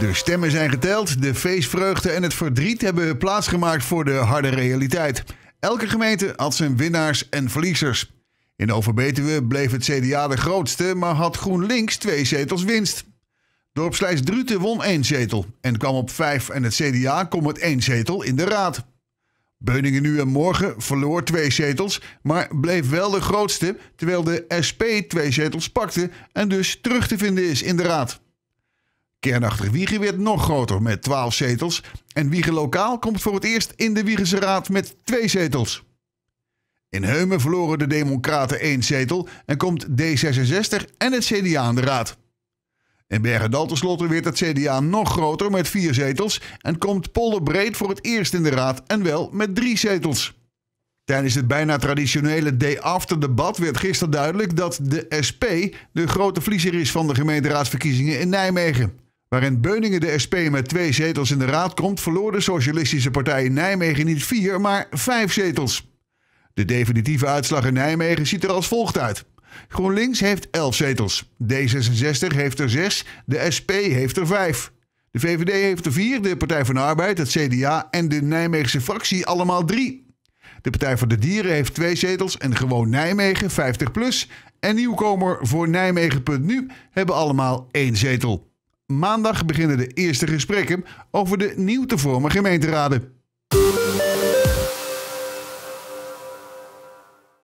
De stemmen zijn geteld, de feestvreugde en het verdriet hebben plaatsgemaakt voor de harde realiteit. Elke gemeente had zijn winnaars en verliezers. In Overbetuwe bleef het CDA de grootste, maar had GroenLinks twee zetels winst. Dorpslijst Druten won één zetel en kwam op vijf en het CDA komt met één zetel in de raad. Beuningen nu en morgen verloor twee zetels, maar bleef wel de grootste, terwijl de SP twee zetels pakte en dus terug te vinden is in de raad. Kernachtig Wiegen werd nog groter met 12 zetels en Wiegen Lokaal komt voor het eerst in de Wiegense Raad met twee zetels. In Heumen verloren de Democraten één zetel en komt D66 en het CDA aan de raad. In Bergen tenslotte werd het CDA nog groter met vier zetels en komt Polderbreed voor het eerst in de raad en wel met drie zetels. Tijdens het bijna traditionele day-after debat werd gisteren duidelijk dat de SP de grote verliezer is van de gemeenteraadsverkiezingen in Nijmegen waarin Beuningen de SP met twee zetels in de raad komt, verloor de Socialistische Partij in Nijmegen niet vier, maar vijf zetels. De definitieve uitslag in Nijmegen ziet er als volgt uit. GroenLinks heeft elf zetels, D66 heeft er zes, de SP heeft er vijf, De VVD heeft er vier, de Partij van de Arbeid, het CDA en de Nijmeegse fractie allemaal drie. De Partij voor de Dieren heeft twee zetels en gewoon Nijmegen 50 plus en nieuwkomer voor Nijmegen.nu hebben allemaal één zetel. Maandag beginnen de eerste gesprekken over de nieuw te vormen gemeenteraden.